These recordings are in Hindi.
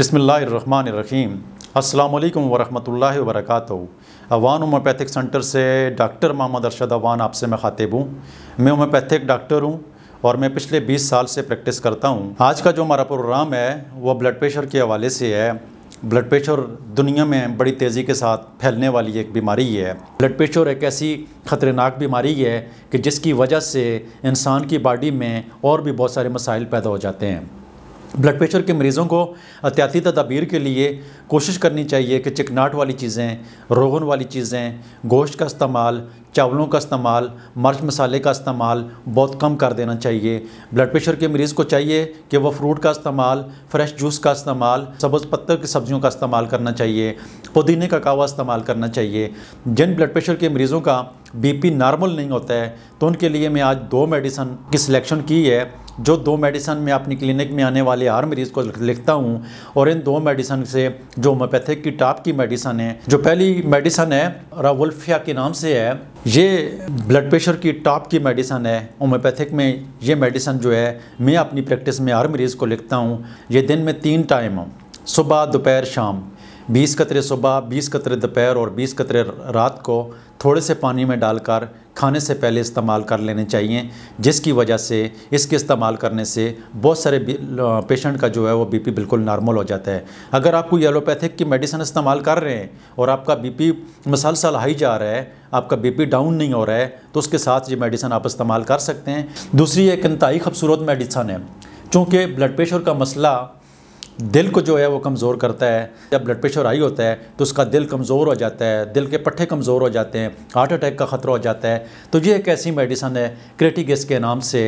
बिसमीम अल्लाम वरहमल वर्क अवान होम्योपैथिक सेंटर से डॉक्टर मोहम्मद अरशद अवान आपसे मैं खातिब हूँ मैं होम्योपैथिक डॉक्टर हूँ और मैं पिछले 20 साल से प्रैक्टिस करता हूँ आज का जो हमारा प्रोग्राम है वह ब्लड प्रेशर के हवाले से है ब्लड प्रेशर दुनिया में बड़ी तेज़ी के साथ फैलने वाली एक बीमारी है ब्लड प्रेशर एक ऐसी ख़तरनाक बीमारी है कि जिसकी वजह से इंसान की बॉडी में और भी बहुत सारे मसाइल पैदा हो जाते हैं ब्लड प्रेशर के मरीज़ों को एहतियाती तदाबीर के लिए कोशिश करनी चाहिए कि चिकनाट वाली चीज़ें रोगन वाली चीज़ें गोश्त का इस्तेमाल चावलों का इस्तेमाल मर्च मसाले का इस्तेमाल बहुत कम कर देना चाहिए ब्लड प्रेशर के मरीज़ को चाहिए कि वह फ्रूट का इस्तेमाल फ्रेश जूस का इस्तेमाल सब्ज़ पत्तर की सब्ज़ियों का इस्तेमाल करना चाहिए पुदीने का कावा इस्तेमाल करना चाहिए जिन ब्लड प्रेशर के मरीज़ों का बीपी नॉर्मल नहीं होता है तो उनके लिए मैं आज दो मेडिसन की सिलेक्शन की है जो दो मेडिसन मैं अपनी क्लिनिक में आने वाले हर मरीज़ को लिखता हूँ और इन दो मेडिसन से जो होम्योपैथिक की टॉप की मेडिसन है जो पहली मेडिसन है रावुल्फिया के नाम से है ये ब्लड प्रेशर की टॉप की मेडिसन है होम्योपैथिक में ये मेडिसन जो है मैं अपनी प्रैक्टिस में हर मरीज़ को लिखता हूँ ये दिन में तीन टाइम सुबह दोपहर शाम बीस कतरे सुबह बीस कतरे दोपहर और बीस कतरे रात को थोड़े से पानी में डालकर खाने से पहले इस्तेमाल कर लेने चाहिए जिसकी वजह से इसके इस्तेमाल करने से बहुत सारे पेशेंट का जो है वो बीपी बिल्कुल नॉर्मल हो जाता है अगर आप कोई एलोपैथिक की मेडिसिन इस्तेमाल कर रहे हैं और आपका बीपी मसलसल हाई जा रहा है आपका बीपी डाउन नहीं हो रहा है तो उसके साथ ये मेडिसिन आप इस्तेमाल कर सकते हैं दूसरी एक इंतहाई खूबसूरत मेडिसन है चूँकि ब्लड प्रेशर का मसला दिल को जो है वो कमज़ोर करता है जब ब्लड प्रेशर हाई होता है तो उसका दिल कमज़ोर हो जाता है दिल के पट्टे कमज़ोर हो जाते हैं हार्ट अटैक का ख़तरा हो जाता है तो ये एक ऐसी मेडिसन है क्रेटिगेस के नाम से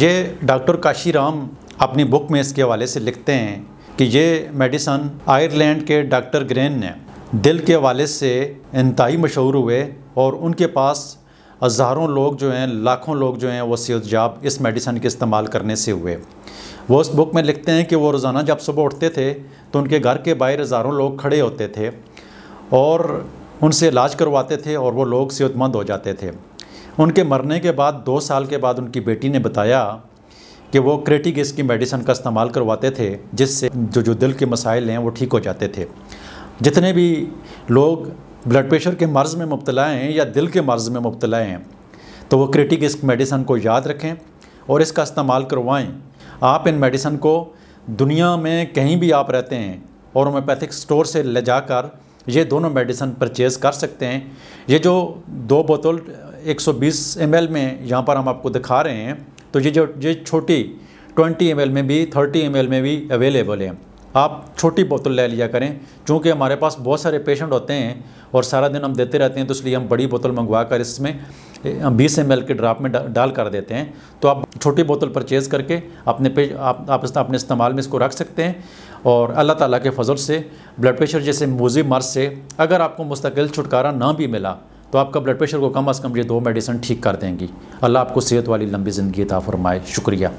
ये डॉक्टर काशीराम अपनी बुक में इसके हवाले से लिखते हैं कि ये मेडिसन आयरलैंड के डॉक्टर ग्रेन ने दिल के हवाले से इंतहाई मशहूर हुए और उनके पास हज़ारों लोग जो हैं लाखों लोग जो हैं वो सेहत जाब इस मेडिसन के इस्तेमाल करने से हुए वो उस बुक में लिखते हैं कि वो रोज़ाना जब सुबह उठते थे तो उनके घर के बाहर हज़ारों लोग खड़े होते थे और उनसे इलाज करवाते थे और वो लोग सेहतमंद हो जाते थे उनके मरने के बाद दो साल के बाद उनकी बेटी ने बताया कि वो क्रेटिगेस की मेडिसन का इस्तेमाल करवाते थे जिससे जो जो दिल के मसाइल हैं वो ठीक हो जाते थे जितने भी लोग ब्लड प्रेशर के मर्ज़ में मुबतला हैं या दिल के मर्ज़ में मुबतला हैं तो वो क्रिटिक इस मेडिसन को याद रखें और इसका इस्तेमाल करवाएँ आप इन मेडिसन को दुनिया में कहीं भी आप रहते हैं और होम्योपैथिक स्टोर से ले जाकर ये दोनों मेडिसन परचेज़ कर सकते हैं ये जो दो बोतल 120 सौ में यहाँ पर हम आपको दिखा रहे हैं तो ये जो ये छोटी 20 एम में भी 30 एम में भी अवेलेबल है आप छोटी बोतल ले लिया करें क्योंकि हमारे पास बहुत सारे पेशेंट होते हैं और सारा दिन हम देते रहते हैं तो इसलिए हम बड़ी बोतल मंगवा कर इसमें हम बीस एम के ड्राप में डाल कर देते हैं तो आप छोटी बोतल परचेज़ करके अपने पे आप, आप अपने इस्तेमाल में इसको रख सकते हैं और अल्लाह ताला के फजल से ब्लड प्रेशर जैसे मोजी मर्ज से अगर आपको मुस्तकिल छुटकारा ना भी मिला तो आपका ब्लड प्रेशर को कम अज़ कम ये दो मेडिसन ठीक कर देंगी अल्लाह आपको सेहत वाली लंबी ज़िंदगी ताफ़रमाए शुक्रिया